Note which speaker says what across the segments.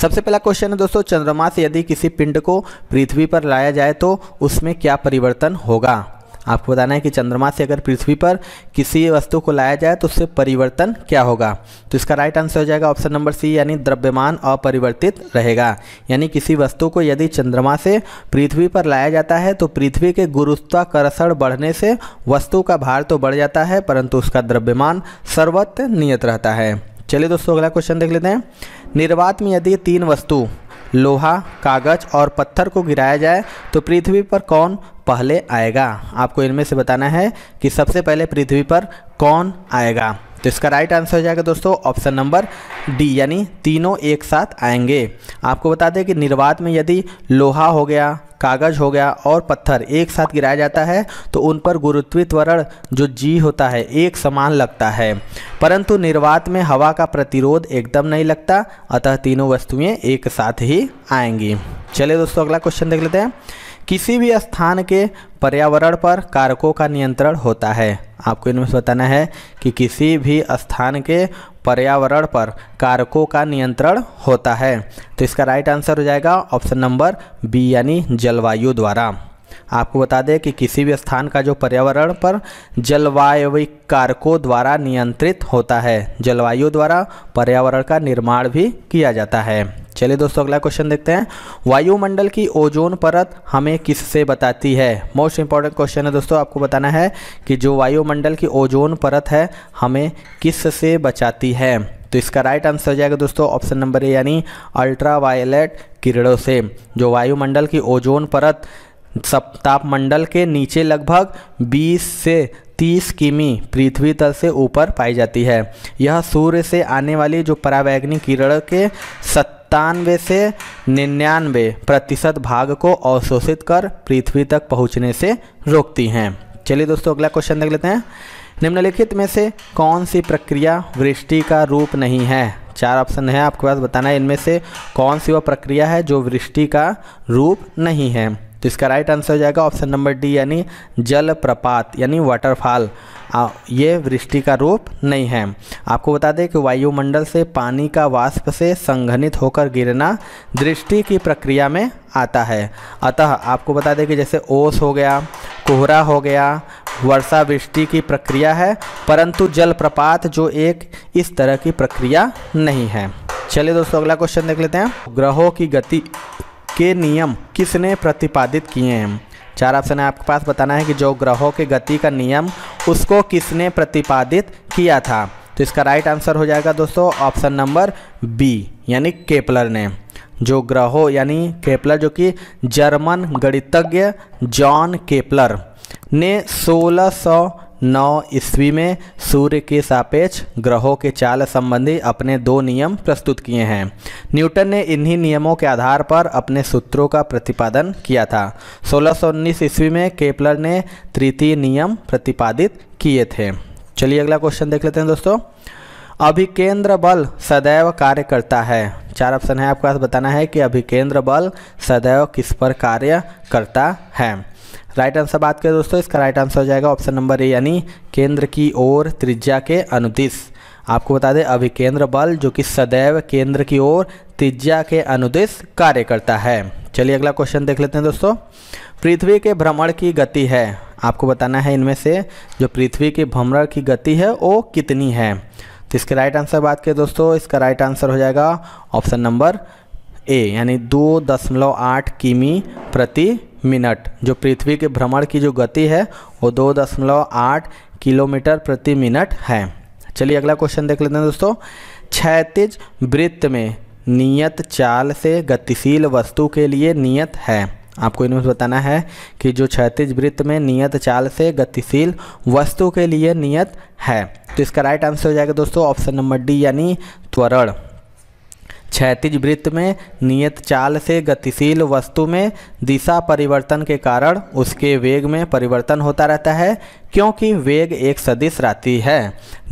Speaker 1: सबसे पहला क्वेश्चन है दोस्तों चंद्रमा से यदि किसी पिंड को पृथ्वी पर लाया जाए तो उसमें क्या परिवर्तन होगा आपको बताना है कि चंद्रमा से अगर पृथ्वी पर किसी वस्तु को लाया जाए तो उससे परिवर्तन क्या होगा तो इसका राइट आंसर हो जाएगा ऑप्शन नंबर सी यानी द्रव्यमान अपरिवर्तित रहेगा यानी किसी वस्तु को यदि चंद्रमा से पृथ्वी पर लाया जाता है तो पृथ्वी के गुरुत्वाकर्षण बढ़ने से वस्तु का भार तो बढ़ जाता है परंतु उसका द्रव्यमान सर्वत्र नियत रहता है चलिए दोस्तों अगला क्वेश्चन देख लेते हैं निर्वात में यदि तीन वस्तु लोहा कागज और पत्थर को गिराया जाए तो पृथ्वी पर कौन पहले आएगा आपको इनमें से बताना है कि सबसे पहले पृथ्वी पर कौन आएगा तो इसका राइट आंसर हो जाएगा दोस्तों ऑप्शन नंबर डी यानी तीनों एक साथ आएंगे आपको बता दें कि निर्वात में यदि लोहा हो गया कागज़ हो गया और पत्थर एक साथ गिराया जाता है तो उन पर गुरुत्वीय त्वरण जो जी होता है एक समान लगता है परंतु निर्वात में हवा का प्रतिरोध एकदम नहीं लगता अतः तीनों वस्तुएं एक साथ ही आएंगी चलिए दोस्तों अगला क्वेश्चन देख लेते हैं किसी भी स्थान के पर्यावरण पर कारकों का नियंत्रण होता है आपको इनमें से बताना है कि किसी भी स्थान के पर्यावरण पर कारकों का नियंत्रण होता है तो इसका राइट आंसर हो जाएगा ऑप्शन नंबर बी यानी जलवायु द्वारा आपको बता दें कि किसी भी स्थान का जो पर्यावरण पर जलवायु कारकों द्वारा नियंत्रित होता है जलवायु द्वारा पर्यावरण का निर्माण भी किया जाता है चलिए दोस्तों अगला क्वेश्चन देखते हैं वायुमंडल की ओजोन परत हमें किससे बताती है मोस्ट इंपॉर्टेंट क्वेश्चन है दोस्तों आपको बताना है कि जो वायुमंडल की ओजोन परत है हमें किससे बचाती है तो इसका राइट आंसर हो जाएगा दोस्तों ऑप्शन नंबर ए यानी अल्ट्रावायलेट किरणों से जो वायुमंडल की ओजोन परत तापमंडल के नीचे लगभग 20 से 30 किमी पृथ्वी तल से ऊपर पाई जाती है यह सूर्य से आने वाली जो परावैग्निक किरण के सत्तानवे से निन्यानवे प्रतिशत भाग को अवशोषित कर पृथ्वी तक पहुंचने से रोकती हैं चलिए दोस्तों अगला क्वेश्चन देख लेते हैं निम्नलिखित में से कौन सी प्रक्रिया वृष्टि का रूप नहीं है चार ऑप्शन है आपके पास बताना है इनमें से कौन सी वह प्रक्रिया है जो वृष्टि का रूप नहीं है तो इसका राइट आंसर हो जाएगा ऑप्शन नंबर डी यानी जल प्रपात यानी वाटरफॉल ये वृष्टि का रूप नहीं है आपको बता दें कि वायुमंडल से पानी का वाष्प से संघनित होकर गिरना दृष्टि की प्रक्रिया में आता है अतः आपको बता दें कि जैसे ओस हो गया कोहरा हो गया वर्षा वृष्टि की प्रक्रिया है परंतु जलप्रपात जो एक इस तरह की प्रक्रिया नहीं है चलिए दोस्तों अगला क्वेश्चन देख लेते हैं ग्रहों की गति के नियम किसने प्रतिपादित किए हैं चार ऑप्शन है आपके पास बताना है कि जो ग्रहों के गति का नियम उसको किसने प्रतिपादित किया था तो इसका राइट आंसर हो जाएगा दोस्तों ऑप्शन नंबर बी यानी केपलर ने जो ग्रहों यानी केपलर जो कि जर्मन गणितज्ञ जॉन केपलर ने सोलह नौ ईस्वी में सूर्य के सापेक्ष ग्रहों के चाल संबंधी अपने दो नियम प्रस्तुत किए हैं न्यूटन ने इन्हीं नियमों के आधार पर अपने सूत्रों का प्रतिपादन किया था 1619 ईस्वी में केपलर ने तृतीय नियम प्रतिपादित किए थे चलिए अगला क्वेश्चन देख लेते हैं दोस्तों अभिकेंद्र बल सदैव कार्य करता है चार ऑप्शन है आपके पास बताना है कि अभिकेंद्र बल सदैव किस पर कार्य करता है राइट आंसर बात करें दोस्तों इसका राइट आंसर हो जाएगा ऑप्शन नंबर ए यानी केंद्र की ओर त्रिज्या के अनुदिश आपको बता दें अभिकेंद्र बल जो कि सदैव केंद्र की ओर त्रिज्या के अनुदिश कार्य करता है चलिए अगला क्वेश्चन देख लेते हैं दोस्तों पृथ्वी के भ्रमण की गति है आपको बताना है इनमें से जो पृथ्वी के भ्रमण की गति है वो कितनी है तो इसके राइट आंसर बात करें दोस्तों इसका राइट आंसर हो जाएगा ऑप्शन नंबर ए यानी दो दशमलव आठ किमी प्रति मिनट जो पृथ्वी के भ्रमण की जो गति है वो दो दशमलव आठ किलोमीटर प्रति मिनट है चलिए अगला क्वेश्चन देख लेते हैं दोस्तों क्षैतिज वृत्त में नियत चाल से गतिशील वस्तु के लिए नियत है आपको इनमें बताना है कि जो क्षतिज वृत्त में नियत चाल से गतिशील वस्तु के लिए नियत है तो इसका राइट आंसर हो जाएगा दोस्तों ऑप्शन नंबर डी यानी त्वरण क्षैतिज वृत्त में नियत चाल से गतिशील वस्तु में दिशा परिवर्तन के कारण उसके वेग में परिवर्तन होता रहता है क्योंकि वेग एक सदिश राशि है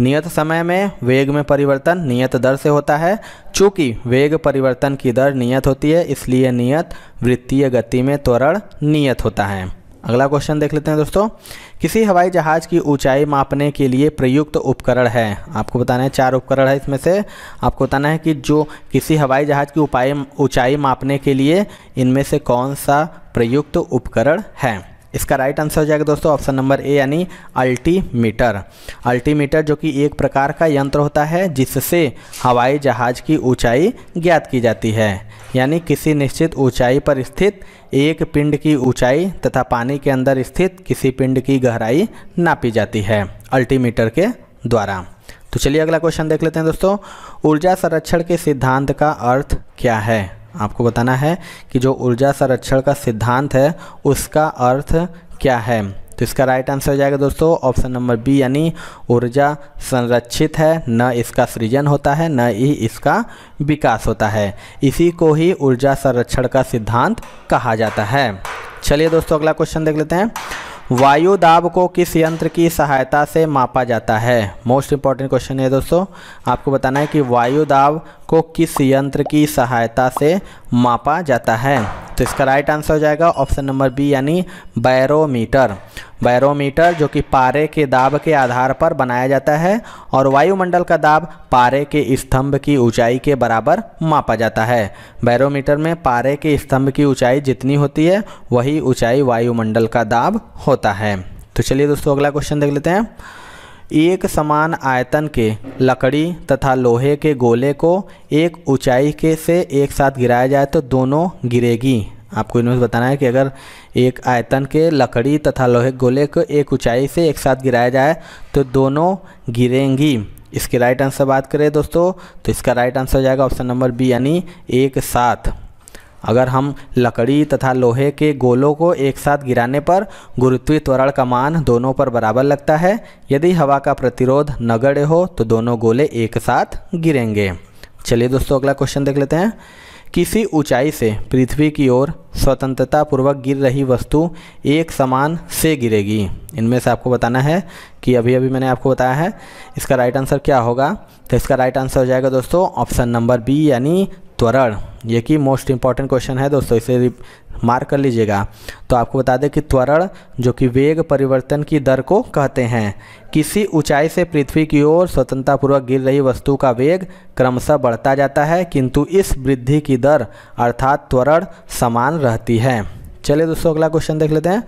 Speaker 1: नियत समय में वेग में परिवर्तन नियत दर से होता है चूँकि वेग परिवर्तन की दर नियत होती है इसलिए नियत वृत्तीय गति में त्वरण नियत होता है अगला क्वेश्चन देख लेते हैं दोस्तों किसी हवाई जहाज़ की ऊंचाई मापने के लिए प्रयुक्त तो उपकरण है आपको बताना है चार उपकरण है इसमें से आपको बताना है कि जो किसी हवाई जहाज़ की उपाय ऊंचाई मापने के लिए इनमें से कौन सा प्रयुक्त तो उपकरण है इसका राइट आंसर हो जाएगा दोस्तों ऑप्शन नंबर ए यानी अल्टीमीटर अल्टीमीटर जो कि एक प्रकार का यंत्र होता है जिससे हवाई जहाज की ऊंचाई ज्ञात की जाती है यानी किसी निश्चित ऊंचाई पर स्थित एक पिंड की ऊंचाई तथा पानी के अंदर स्थित किसी पिंड की गहराई नापी जाती है अल्टीमीटर के द्वारा तो चलिए अगला क्वेश्चन देख लेते हैं दोस्तों ऊर्जा संरक्षण के सिद्धांत का अर्थ क्या है आपको बताना है कि जो ऊर्जा संरक्षण का सिद्धांत है उसका अर्थ क्या है तो इसका राइट आंसर हो जाएगा दोस्तों ऑप्शन नंबर बी यानी ऊर्जा संरक्षित है न इसका सृजन होता है न ही इसका विकास होता है इसी को ही ऊर्जा संरक्षण का सिद्धांत कहा जाता है चलिए दोस्तों अगला क्वेश्चन देख लेते हैं वायु दाब को किस यंत्र की सहायता से मापा जाता है मोस्ट इंपॉर्टेंट क्वेश्चन है दोस्तों आपको बताना है कि वायु दाब को किस यंत्र की सहायता से मापा जाता है तो इसका राइट आंसर हो जाएगा ऑप्शन नंबर बी यानी बैरोमीटर बैरोमीटर जो कि पारे के दाब के आधार पर बनाया जाता है और वायुमंडल का दाब पारे के स्तंभ की ऊंचाई के बराबर मापा जाता है बैरोमीटर में पारे के स्तंभ की ऊंचाई जितनी होती है वही ऊंचाई वायुमंडल का दाब होता है तो चलिए दोस्तों अगला क्वेश्चन देख लेते हैं एक समान आयतन के लकड़ी तथा लोहे के गोले को एक ऊंचाई के से एक साथ गिराया जाए तो दोनों गिरेगी आपको इनमें बताना है कि अगर एक आयतन के लकड़ी तथा लोहे के गोले को एक ऊंचाई से एक साथ गिराया जाए तो दोनों गिरेंगी इसके राइट आंसर बात करें दोस्तों तो इसका राइट आंसर हो जाएगा ऑप्शन नंबर बी यानी एक साथ अगर हम लकड़ी तथा लोहे के गोलों को एक साथ गिराने पर गुरुत्वीय त्वरण का मान दोनों पर बराबर लगता है यदि हवा का प्रतिरोध नगड़े हो तो दोनों गोले एक साथ गिरेंगे चलिए दोस्तों अगला क्वेश्चन देख लेते हैं किसी ऊंचाई से पृथ्वी की ओर स्वतंत्रता पूर्वक गिर रही वस्तु एक समान से गिरेगी इनमें से आपको बताना है कि अभी अभी मैंने आपको बताया है इसका राइट आंसर क्या होगा तो इसका राइट आंसर हो जाएगा दोस्तों ऑप्शन नंबर बी यानी त्वरण ये कि मोस्ट इंपॉर्टेंट क्वेश्चन है दोस्तों इसे मार्क कर लीजिएगा तो आपको बता दें कि त्वरण जो कि वेग परिवर्तन की दर को कहते हैं किसी ऊंचाई से पृथ्वी की ओर स्वतंत्रतापूर्वक गिर रही वस्तु का वेग क्रमशः बढ़ता जाता है किंतु इस वृद्धि की दर अर्थात त्वरण समान रहती है चलिए दोस्तों अगला क्वेश्चन देख लेते हैं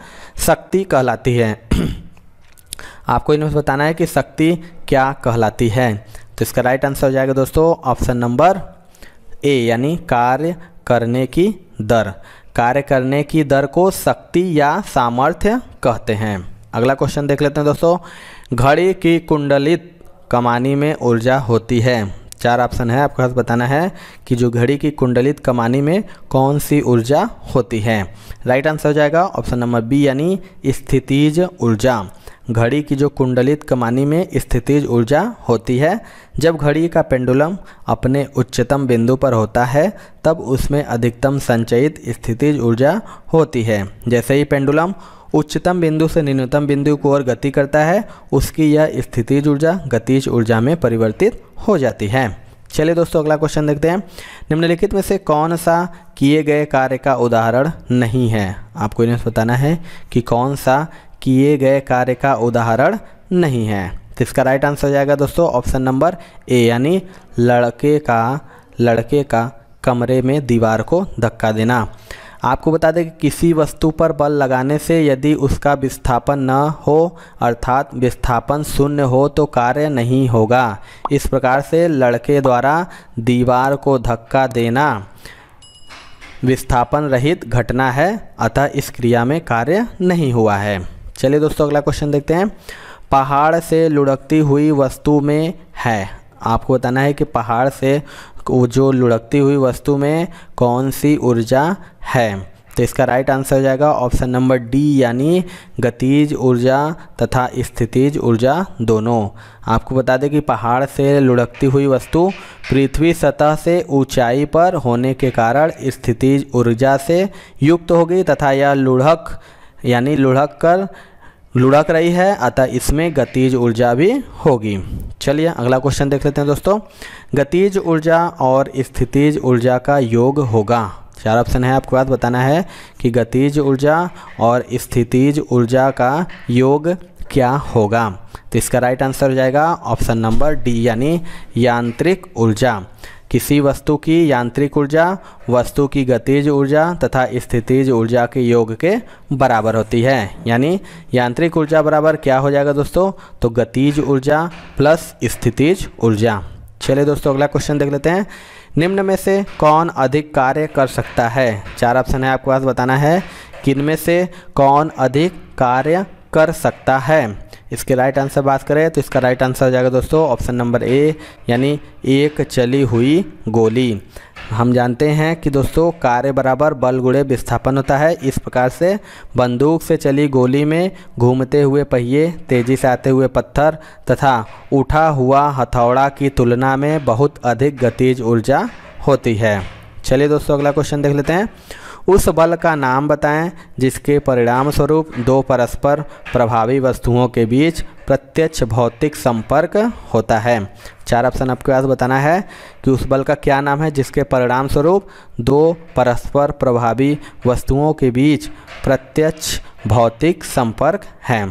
Speaker 1: शक्ति कहलाती है आपको इनमें बताना है कि शक्ति क्या कहलाती है तो इसका राइट आंसर हो जाएगा दोस्तों ऑप्शन नंबर ए यानी कार्य करने की दर कार्य करने की दर को शक्ति या सामर्थ्य कहते हैं अगला क्वेश्चन देख लेते हैं दोस्तों घड़ी की कुंडलित कमानी में ऊर्जा होती है चार ऑप्शन है आपको बताना है कि जो घड़ी की कुंडलित कमानी में कौन सी ऊर्जा होती है राइट आंसर हो जाएगा ऑप्शन नंबर बी यानी स्थितिज ऊर्जा घड़ी की जो कुंडलित कमानी में स्थितिज ऊर्जा होती है जब घड़ी का पेंडुलम अपने उच्चतम बिंदु पर होता है तब उसमें अधिकतम संचयित स्थितिज ऊर्जा होती है जैसे ही पेंडुलम उच्चतम बिंदु से न्यूनतम बिंदु को ओर गति करता है उसकी यह स्थितिज ऊर्जा गतिज ऊर्जा में परिवर्तित हो जाती है चलिए दोस्तों अगला क्वेश्चन देखते हैं निम्नलिखित में से कौन सा किए गए कार्य का उदाहरण नहीं है आपको इन्हें बताना है कि कौन सा किए गए कार्य का उदाहरण नहीं है तो इसका राइट आंसर हो जाएगा दोस्तों ऑप्शन नंबर ए यानी लड़के का लड़के का कमरे में दीवार को धक्का देना आपको बता दें कि किसी वस्तु पर बल लगाने से यदि उसका विस्थापन न हो अर्थात विस्थापन शून्य हो तो कार्य नहीं होगा इस प्रकार से लड़के द्वारा दीवार को धक्का देना विस्थापन रहित घटना है अतः इस क्रिया में कार्य नहीं हुआ है चलिए दोस्तों अगला क्वेश्चन देखते हैं पहाड़ से लुढ़कती हुई वस्तु में है आपको बताना है कि पहाड़ से जो लुढ़कती हुई वस्तु में कौन सी ऊर्जा है तो इसका राइट आंसर हो जाएगा ऑप्शन नंबर डी यानी गतिज ऊर्जा तथा स्थितिज ऊर्जा दोनों आपको बता दें कि पहाड़ से लुढ़कती हुई वस्तु पृथ्वी सतह से ऊंचाई पर होने के कारण स्थितिज ऊर्जा से युक्त होगी तथा यह लुढ़क यानी लुढ़क कर लुढ़क रही है अतः इसमें गतिज ऊर्जा भी होगी चलिए अगला क्वेश्चन देख लेते हैं दोस्तों गतिज ऊर्जा और स्थितिज ऊर्जा का योग होगा चार ऑप्शन है आपको बात बताना है कि गतिज ऊर्जा और स्थितिज ऊर्जा का योग क्या होगा तो इसका राइट आंसर हो जाएगा ऑप्शन नंबर डी यानी यांत्रिक ऊर्जा किसी वस्तु की यांत्रिक ऊर्जा वस्तु की गतिज ऊर्जा तथा स्थितिज ऊर्जा के योग के बराबर होती है यानी यांत्रिक ऊर्जा बराबर क्या हो जाएगा दोस्तों तो गतिज ऊर्जा प्लस स्थितिज ऊर्जा चलिए दोस्तों अगला क्वेश्चन देख लेते हैं निम्न में से कौन अधिक कार्य कर सकता है चार ऑप्शन है आपके पास बताना है किन में से कौन अधिक कार्य कर सकता है इसके राइट आंसर बात करें तो इसका राइट आंसर आ जाएगा दोस्तों ऑप्शन नंबर ए यानी एक चली हुई गोली हम जानते हैं कि दोस्तों कार्य बराबर बल गुड़े विस्थापन होता है इस प्रकार से बंदूक से चली गोली में घूमते हुए पहिए तेजी से आते हुए पत्थर तथा उठा हुआ हथौड़ा की तुलना में बहुत अधिक गतिज ऊर्जा होती है चलिए दोस्तों अगला क्वेश्चन देख लेते हैं उस बल का नाम बताएं जिसके परिणाम स्वरूप दो परस्पर प्रभावी वस्तुओं के बीच प्रत्यक्ष भौतिक संपर्क होता है चार ऑप्शन आपके पास बताना है कि उस बल का क्या नाम है जिसके परिणाम स्वरूप दो परस्पर प्रभावी वस्तुओं के बीच प्रत्यक्ष भौतिक संपर्क है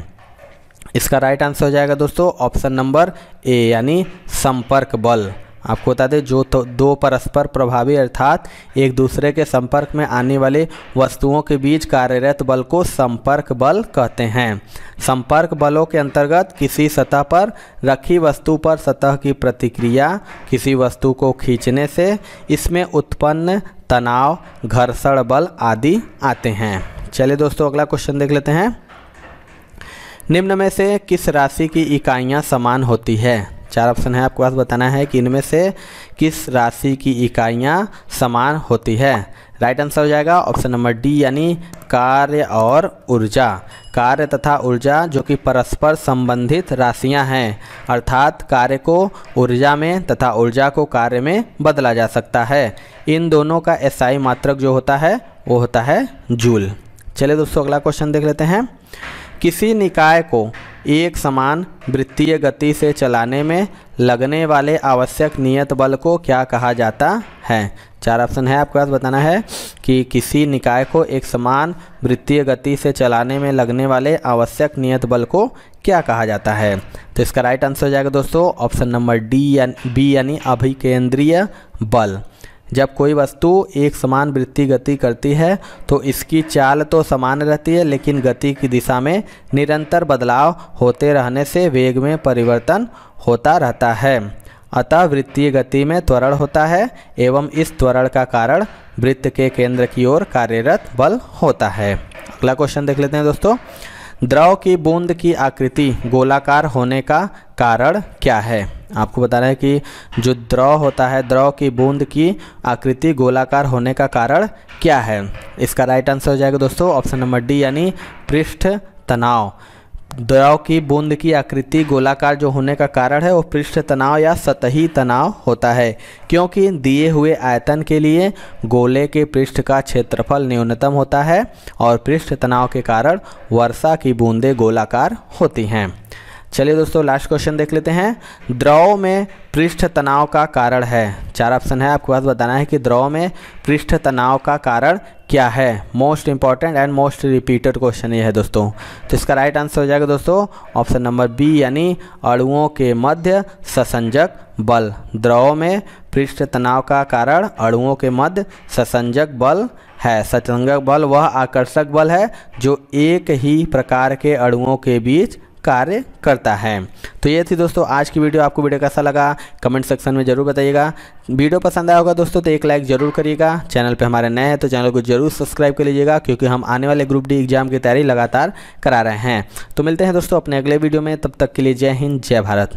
Speaker 1: इसका राइट आंसर हो जाएगा दोस्तों ऑप्शन नंबर ए यानी संपर्क बल आपको बता दें जो तो दो परस्पर प्रभावी अर्थात एक दूसरे के संपर्क में आने वाले वस्तुओं के बीच कार्यरत बल को संपर्क बल कहते हैं संपर्क बलों के अंतर्गत किसी सतह पर रखी वस्तु पर सतह की प्रतिक्रिया किसी वस्तु को खींचने से इसमें उत्पन्न तनाव घर्षण बल आदि आते हैं चलिए दोस्तों अगला क्वेश्चन देख लेते हैं निम्न में से किस राशि की इकाइयाँ समान होती है चार ऑप्शन है आपके पास बताना है कि इनमें से किस राशि की इकाइयाँ समान होती है राइट आंसर हो जाएगा ऑप्शन नंबर डी यानी कार्य और ऊर्जा कार्य तथा ऊर्जा जो कि परस्पर संबंधित राशियां हैं अर्थात कार्य को ऊर्जा में तथा ऊर्जा को कार्य में बदला जा सकता है इन दोनों का एसआई मात्रक जो होता है वो होता है जूल चलिए दोस्तों अगला क्वेश्चन देख लेते हैं किसी निकाय को एक समान वृत्तीय गति से चलाने में लगने वाले आवश्यक नियत बल को क्या कहा जाता है चार ऑप्शन है आपके पास बताना है कि किसी निकाय को एक समान वृत्तीय गति से चलाने में लगने वाले आवश्यक नियत बल को क्या कहा जाता है तो इसका राइट आंसर हो जाएगा दोस्तों ऑप्शन नंबर डी यानी बी यानी अभिकेंद्रीय बल जब कोई वस्तु एक समान वृत्ति गति करती है तो इसकी चाल तो समान रहती है लेकिन गति की दिशा में निरंतर बदलाव होते रहने से वेग में परिवर्तन होता रहता है अतः वृत्तीय गति में त्वरण होता है एवं इस त्वरण का कारण वृत्त के केंद्र की ओर कार्यरत बल होता है अगला क्वेश्चन देख लेते हैं दोस्तों द्रव की बूंद की आकृति गोलाकार होने का कारण क्या है आपको बता रहे हैं कि जो द्रव होता है द्रव की बूंद की आकृति गोलाकार होने का कारण क्या है इसका राइट आंसर हो जाएगा दोस्तों ऑप्शन नंबर डी यानी पृष्ठ तनाव द्रव की बूंद की आकृति गोलाकार जो होने का कारण है वो पृष्ठ तनाव या सतही तनाव होता है क्योंकि दिए हुए आयतन के लिए गोले के पृष्ठ का क्षेत्रफल न्यूनतम होता है और पृष्ठ तनाव के कारण वर्षा की बूंदें गोलाकार होती हैं चलिए दोस्तों लास्ट क्वेश्चन देख लेते हैं द्रव में पृष्ठ तनाव का कारण है चार ऑप्शन है आपको बस बताना है कि द्रव में पृष्ठ तनाव का कारण क्या है most important and most repeated question ये है दोस्तों तो इसका राइट आंसर हो जाएगा दोस्तों ऑप्शन नंबर बी यानी अड़ुओं के मध्य ससंजक बल द्रव में पृष्ठ तनाव का कारण अड़ुओं के मध्य ससंजक बल है ससंजक बल वह आकर्षक बल है जो एक ही प्रकार के अड़ुओं के बीच कार्य करता है तो ये थी दोस्तों आज की वीडियो आपको वीडियो कैसा लगा कमेंट सेक्शन में ज़रूर बताइएगा वीडियो पसंद आया होगा दोस्तों तो एक लाइक ज़रूर करिएगा चैनल पे हमारे नए हैं तो चैनल को जरूर सब्सक्राइब कर लीजिएगा क्योंकि हम आने वाले ग्रुप डी एग्जाम की तैयारी लगातार करा रहे हैं तो मिलते हैं दोस्तों अपने अगले वीडियो में तब तक के लिए जय हिंद जय भारत